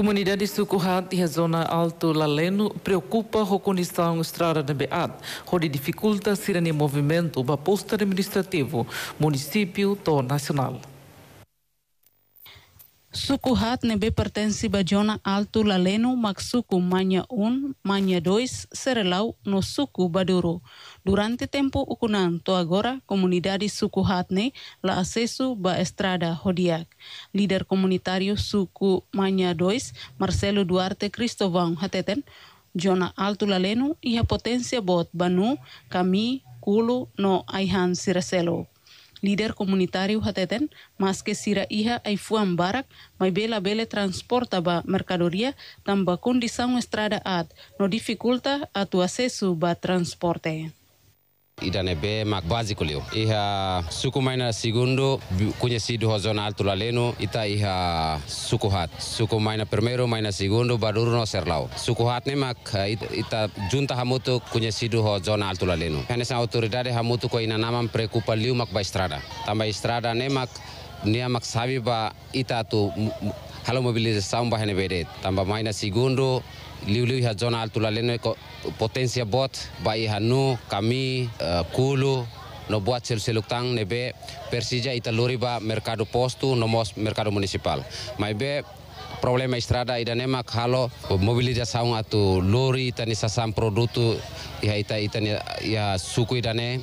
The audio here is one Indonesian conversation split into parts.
Comunidade Sucurrat e a zona Alto Laleno preocupa a condição estrada de Beat, onde dificulta a ser em movimento para posto administrativo, município ou nacional. Suku hat nebe pertensi bajona alto laleno mak suku manya un, manya dois, serelau no suku baduro. Durante tempo ukunan toagora agora, comunidade suku hatne la asesu ba estrada hodiak. Lider komunitario suku manya dois, Marcelo Duarte Cristovão hateten, jona alto laleno ia potensia bot banu, kami, kulu, no aihan siraselo. líder comunitario hateten, mas que sira iha ai fuan barak, mai bela bele transporta ba mercadoria tamba ba condição estrada at no dificulta atu asesu acesso ba transporte. itane be mak basi kulio iha suku maina segundo kunye sidu hozona alto lalenu ita iha suku hat suku maina primero maina segundo baduru no serlao suku hat ne mak ita junta hamutu kunye sidu hozona alto lalenu leno kanesa autoridade hamutu ko ina namam prekupa liu mak ba estrada tamba estrada ne mak nia mak sabi ba ita tu halo mobilize samba hene bede tamba maina sigundo liuliu ha ya zona altula leno ko potensia bot bai hanu kami eh, kulu no buat sel seluktang nebe Persija italuri loriba mercado postu nomos mercado municipal mai be problema estrada ida nemak halo mobilização atu lori tani sasam produto ya ita itani ya suku ida ne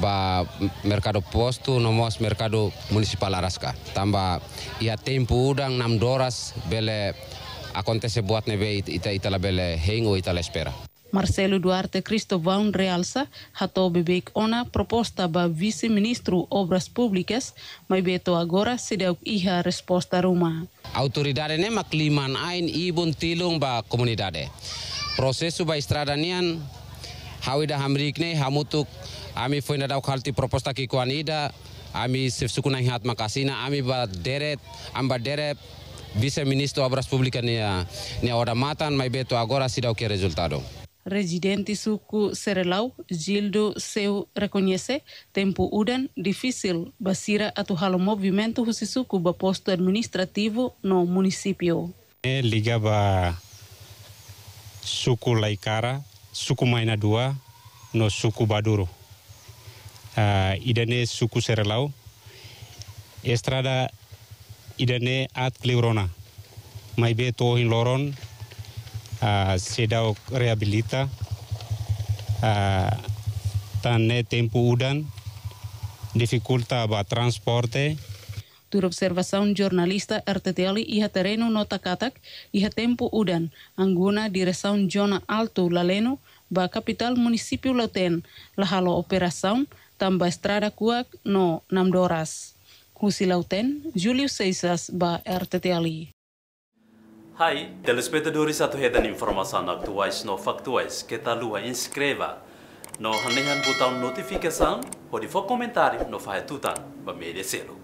ba mercado posto nomos mercado municipal araska tamba ya tempo udang nam doras bele acontece buat nebe ita ita la bele hengo ita la espera Marcelo Duarte Cristovão realça hato bebek ona proposta ba vice-ministro Obras Públicas, mai beto agora se deu iha resposta ruma. Autoridade ne makliman ain ibun tilung ba komunidade. Prosesu ba nian, hawida hamrik ne hamutuk ami foi nadau kalti proposta ki kuanida ami sif na hat makasina ami ba deret amba deret vice-ministro Obras Públicas ne ne ora matan mai beto agora se deu que resultado. residente suku Serelau, Gildo seu reconhece tempo udan difícil basira atuhalo movimento hussisuku ba posto administrativo no município. É ba suku Laikara, suku Maina Dua, no suku Baduro. Uh, ah, idane suku Serelau, estrada idane at Kleurona. Maibe tohin loron, uh, ah, rehabilita. Uh, ah, tanne eh, tempo udan, dificulta bah transporte. Tur observação jornalista RTTL iha terreno nota katak iha tempo udan, anguna direção zona alto laleno, ba capital município Lauten, lahalo operação tambah estrada kuak no 6 doras. Kusi Lauten, Julius Seisas, ba RTTL. Hai, telespectadores atuhetan informação atuais no factuais que tá lua inscreva no hanehan botão notificação pode for comentário no fahetutan para merecê-lo.